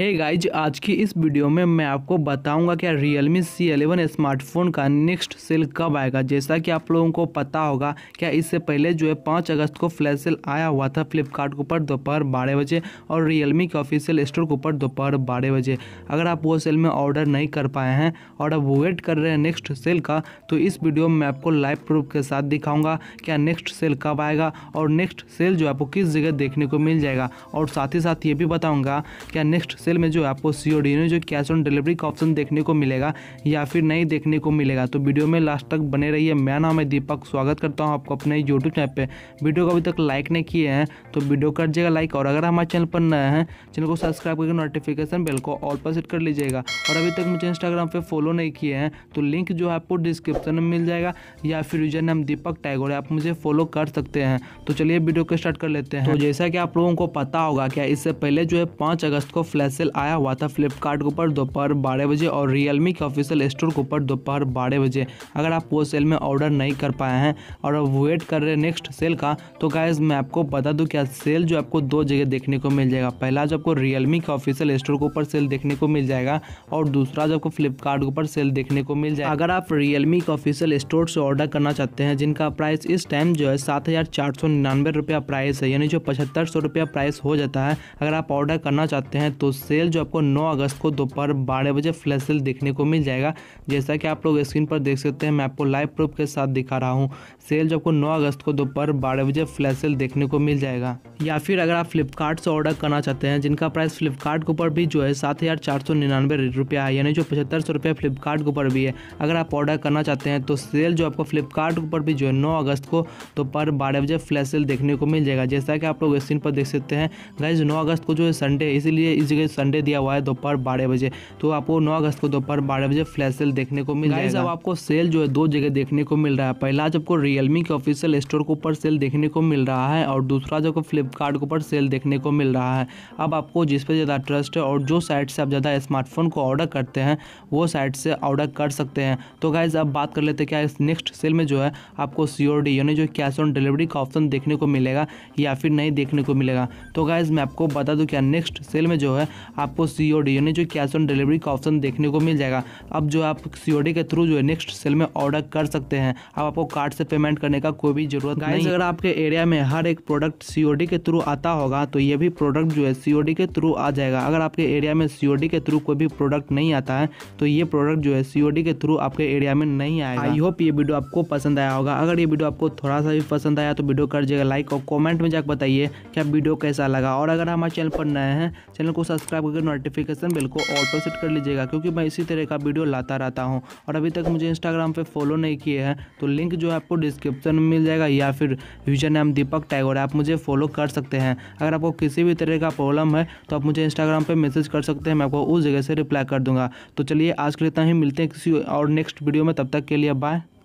हे hey guys आज की इस वीडियो में मैं आपको बताऊंगा क्या सी C11 स्मार्टफोन का नेक्स्ट सेल कब आएगा जैसा कि आप लोगों को पता होगा क्या इससे पहले जो है पाँच अगस्त को फ्लैश सेल आया हुआ था फ्लिपकार्ट के ऊपर दोपहर बारह बजे और रियलमी के ऑफिशियल स्टोर के ऊपर दोपहर बारह बजे अगर आप वो सेल में ऑर्डर नहीं कर पाए हैं और अब वेट कर रहे हैं नेक्स्ट सेल का तो इस वीडियो में आपको लाइव प्रूफ के साथ दिखाऊँगा क्या नेक्स्ट सेल कब आएगा और नेक्स्ट सेल जो आपको किस जगह देखने को मिल जाएगा और साथ ही साथ ये भी बताऊँगा क्या नेक्स्ट एक्सेल में जो आपको सी ओ डी जो कैश ऑन डिलीवरी का ऑप्शन देखने को मिलेगा या फिर नहीं देखने को मिलेगा तो वीडियो में लास्ट तक बने रहिए मेरा नाम है दीपक स्वागत करता हूँ आपको अपने यूट्यूब चैनल पर वीडियो को अभी तक लाइक नहीं किए हैं तो वीडियो कर दीजिएगा लाइक और अगर हमारे चैनल पर नए हैं चैनल को सब्सक्राइब करके नोटिफिकेशन बेल को ऑल पर सेट कर लीजिएगा और अभी तक मुझे इंस्टाग्राम पर फॉलो नहीं किए हैं तो लिंक जो है आपको डिस्क्रिप्शन में मिल जाएगा या फिर यूजर नाम दीपक टैगोर आप मुझे फॉलो कर सकते हैं तो चलिए वीडियो को स्टार्ट कर लेते हैं तो, तो जैसा कि आप लोगों को पता होगा क्या इससे पहले जो है पाँच अगस्त को फ्लैश सेल आया हुआ था फ्लिपकार्ट के ऊपर दोपहर बारह बजे और रियलमी के ऑफिशियल स्टोर के ऊपर दोपहर बारह बजे अगर आप वो सेल में ऑर्डर नहीं कर पाए हैं और अब वेट कर रहे हैं नेक्स्ट सेल का तो गाइज मैं आपको बता दूँ क्या सेल जो आपको दो जगह देखने को मिल जाएगा पहला जो आपको रियलमी के ऑफिशियल स्टोर के ऊपर सेल देखने को मिल जाएगा और दूसरा जो आपको फ्लिपकार्ट के ऊपर सेल देखने को मिल जाएगा अगर आप रियलमी के ऑफिशियल स्टोर से ऑर्डर करना चाहते हैं जिनका प्राइस इस टाइम जो है सात हज़ार चार सौ निन्यानवे रुपया प्राइस है यानी जो पचहत्तर सौ रुपया प्राइस हो जाता है अगर आप ऑर्डर करना चाहते हैं तो सेल जो आपको 9 अगस्त को दोपहर बारह बजे फ्लैश सेल देखने को मिल जाएगा जैसा कि आप लोग स्क्रीन पर देख सकते हैं मैं आपको लाइव प्रूफ के साथ दिखा रहा हूँ सेल जो आपको नौ अगस्त को दोपहर बारह बजे फ्लैश सेल देखने को मिल जाएगा या फिर अगर आप फ्लिपकार्ट से ऑर्डर करना चाहते हैं जिनका प्राइस फ्लिपकार्ट के ऊपर भी जो है सात हज़ार चार सौ निन्यानवे रुपया है यानी जो पचहत्तर सौ रुपया फ्लिपकार्ट के ऊपर भी है अगर आप ऑर्डर करना चाहते हैं तो सेल जो आपको फ्लिपकार्ट के ऊपर भी जो है नौ अगस्त को दोपहर बारह बजे फ्लैश सेल देखने को मिल जाएगा जैसा कि आप लोग स्क्रीन पर देख सकते हैं गाइज नौ अगस्त को जो है संडे इसीलिए इस जगह संडे दिया हुआ है दोपहर बारह बजे तो आपको नौ अगस्त को दोपहर बारह बजे फ्लैश सेल देखने को मिल जाएगा अब आपको सेल जो है दो जगह देखने को मिल रहा है पहला जब को रियलमी के ऑफिशियल स्टोर के ऊपर सेल देखने को मिल रहा है और दूसरा जो फ्लिपकार्ट के ऊपर सेल देखने को मिल रहा है अब आपको जिस पर ज़्यादा ट्रस्ट है और जो साइट से आप ज़्यादा स्मार्टफोन को ऑर्डर करते हैं वो साइट से ऑर्डर कर सकते हैं तो गाइज अब बात कर लेते हैं क्या इस नेक्स्ट सेल में जो है आपको सी यानी जो कैश ऑन डिलीवरी का ऑप्शन देखने को मिलेगा या फिर नहीं देखने को मिलेगा तो गाइज मैं आपको बता दूँ क्या नेक्स्ट सेल में जो है आपको सी ओ डी यानी जो कैश ऑन डिलीवरी का ऑप्शन देखने को मिल जाएगा अब जो आप सी ओ डी के थ्रू जो है नेक्स्ट सेल में ऑर्डर कर सकते हैं अब आपको कार्ड से पेमेंट करने का कोई भी जरूरत नहीं अगर आपके एरिया में हर एक प्रोडक्ट सी के थ्रू आता होगा तो ये भी प्रोडक्ट जो है सी के थ्रू आ जाएगा अगर आपके एरिया में सी के थ्रू कोई भी प्रोडक्ट नहीं आता है तो ये प्रोडक्ट जो है सी के थ्रू आपके एरिया में नहीं आएगा आई होप ये वीडियो आपको पसंद आया होगा अगर ये वीडियो आपको थोड़ा सा भी पसंद आया तो वीडियो कर दीजिएगा लाइक और कॉमेंट में जाकर बताइए कि आप वीडियो कैसा लगा और अगर हमारे चैनल पर नए हैं चैनल को सब्सक्राइब सब्सक्राइब करके नोटिफिकेशन बिल को ऑल पर सेट कर लीजिएगा क्योंकि मैं इसी तरह का वीडियो लाता रहता हूँ और अभी तक मुझे इंस्टाग्राम पर फॉलो नहीं किए हैं तो लिंक जो है आपको डिस्क्रिप्शन में मिल जाएगा या फिर यूजर नेम दीपक टैगोर आप मुझे फॉलो कर सकते हैं अगर आपको किसी भी तरह का प्रॉब्लम है तो आप मुझे इंस्टाग्राम पर मैसेज कर सकते हैं मैं आपको उस जगह से रिप्लाई कर दूंगा तो चलिए आज के लिए इतना ही मिलते हैं किसी और नेक्स्ट वीडियो में तब तक के लिए बाय